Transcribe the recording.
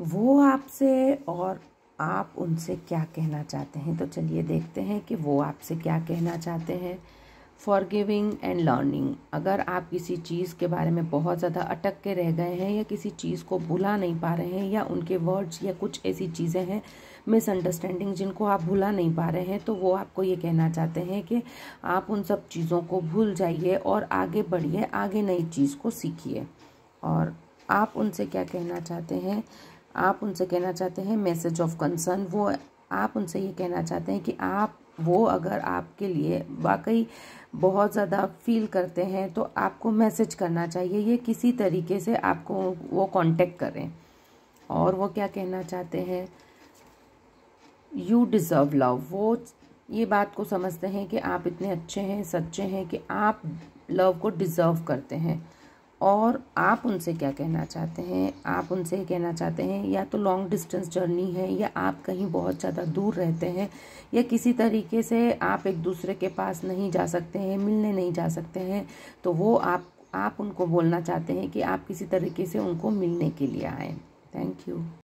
वो आपसे और आप उनसे क्या कहना चाहते हैं तो चलिए देखते हैं कि वो आपसे क्या कहना चाहते हैं फॉर गिविंग एंड लर्निंग अगर आप किसी चीज़ के बारे में बहुत ज़्यादा अटक के रह गए हैं या किसी चीज़ को भुला नहीं पा रहे हैं या उनके वर्ड्स या कुछ ऐसी चीज़ें हैं मिसअंडरस्टैंडिंग जिनको आप भुला नहीं पा रहे हैं तो वो आपको ये कहना चाहते हैं कि आप उन सब चीज़ों को भूल जाइए और आगे बढ़िए आगे नई चीज़ को सीखिए और आप उनसे क्या कहना चाहते हैं आप उनसे कहना चाहते हैं मैसेज ऑफ कंसर्न वो आप उनसे ये कहना चाहते हैं कि आप वो अगर आपके लिए वाकई बहुत ज़्यादा फील करते हैं तो आपको मैसेज करना चाहिए ये किसी तरीके से आपको वो कांटेक्ट करें और वो क्या कहना चाहते हैं यू डिज़र्व लव वो ये बात को समझते हैं कि आप इतने अच्छे हैं सच्चे हैं कि आप लव को डिज़र्व करते हैं और आप उनसे क्या कहना चाहते हैं आप उनसे कहना चाहते हैं या तो लॉन्ग डिस्टेंस जर्नी है या आप कहीं बहुत ज़्यादा दूर रहते हैं या किसी तरीके से आप एक दूसरे के पास नहीं जा सकते हैं मिलने नहीं जा सकते हैं तो वो आप आप उनको बोलना चाहते हैं कि आप किसी तरीके से उनको मिलने के लिए आएँ थैंक यू